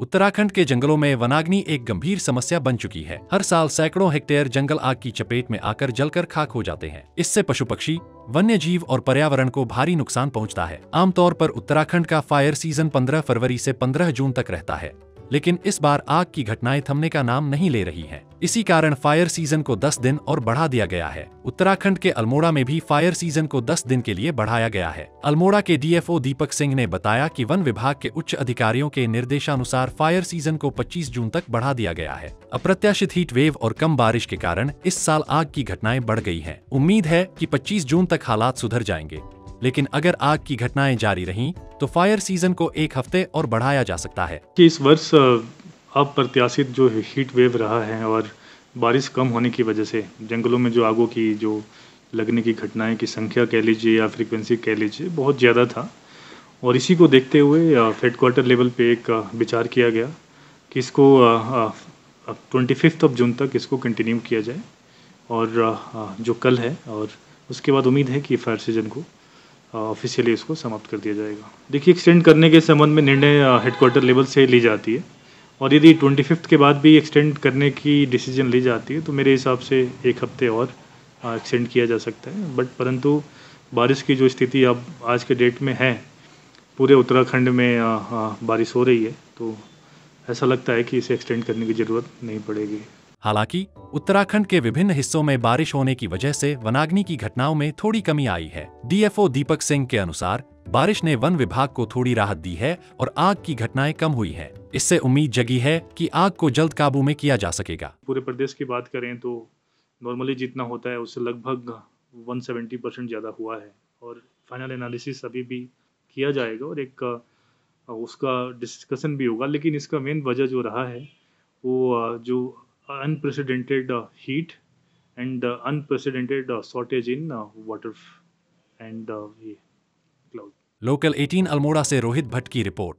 उत्तराखंड के जंगलों में वनाग्नि एक गंभीर समस्या बन चुकी है हर साल सैकड़ों हेक्टेयर जंगल आग की चपेट में आकर जलकर खाक हो जाते हैं इससे पशु पक्षी वन्य जीव और पर्यावरण को भारी नुकसान पहुंचता है आमतौर पर उत्तराखंड का फायर सीजन 15 फरवरी से 15 जून तक रहता है लेकिन इस बार आग की घटनाएं थमने का नाम नहीं ले रही हैं। इसी कारण फायर सीजन को 10 दिन और बढ़ा दिया गया है उत्तराखंड के अल्मोड़ा में भी फायर सीजन को 10 दिन के लिए बढ़ाया गया है अल्मोड़ा के डीएफओ दीपक सिंह ने बताया कि वन विभाग के उच्च अधिकारियों के निर्देशानुसार फायर सीजन को 25 जून तक बढ़ा दिया गया है अप्रत्याशित हीट वेव और कम बारिश के कारण इस साल आग की घटनाएं बढ़ गई है उम्मीद है की पच्चीस जून तक हालात सुधर जाएंगे लेकिन अगर आग की घटनाएं जारी रहीं तो फायर सीजन को एक हफ्ते और बढ़ाया जा सकता है कि इस वर्ष अप्रत्याशित जो हीट वेव रहा है और बारिश कम होने की वजह से जंगलों में जो आगों की जो लगने की घटनाएं की संख्या कह लीजिए या फ्रीक्वेंसी कह लीजिए बहुत ज़्यादा था और इसी को देखते हुए फेड क्वार्टर लेवल पे एक विचार किया गया कि इसको ट्वेंटी फिफ्थ ऑफ जून तक इसको कंटिन्यू किया जाए और जो कल है और उसके बाद उम्मीद है कि फायर सीजन को ऑफिशियली इसको समाप्त कर दिया जाएगा देखिए एक्सटेंड करने के संबंध में निर्णय हेडक्वार्टर लेवल से ली जाती है और यदि ट्वेंटी फिफ्थ के बाद भी एक्सटेंड करने की डिसीजन ली जाती है तो मेरे हिसाब से एक हफ्ते और एक्सटेंड किया जा सकता है बट परंतु बारिश की जो स्थिति अब आज के डेट में है पूरे उत्तराखंड में बारिश हो रही है तो ऐसा लगता है कि इसे एक्सटेंड करने की ज़रूरत नहीं पड़ेगी हालांकि उत्तराखंड के विभिन्न हिस्सों में बारिश होने की वजह से वनाग्नि की घटनाओं में थोड़ी कमी आई है डीएफओ दीपक सिंह के अनुसार बारिश ने वन विभाग को थोड़ी राहत दी है और आग की घटनाएं कम हुई हैं। इससे उम्मीद जगी है कि आग को जल्द काबू में किया जा सकेगा पूरे प्रदेश की बात करें तो नॉर्मली जितना होता है उससे लगभग 170 परसेंट ज़्यादा हुआ है और फाइनल एनालिसिस अभी भी किया जाएगा और एक उसका डिस्कशन भी होगा लेकिन इसका मेन वजह जो रहा है वो जो unprecedented uh, heat and uh, unprecedented uh, shortage in uh, water and uh, cloud. Local 18 Almora से रोहित भट्ट की रिपोर्ट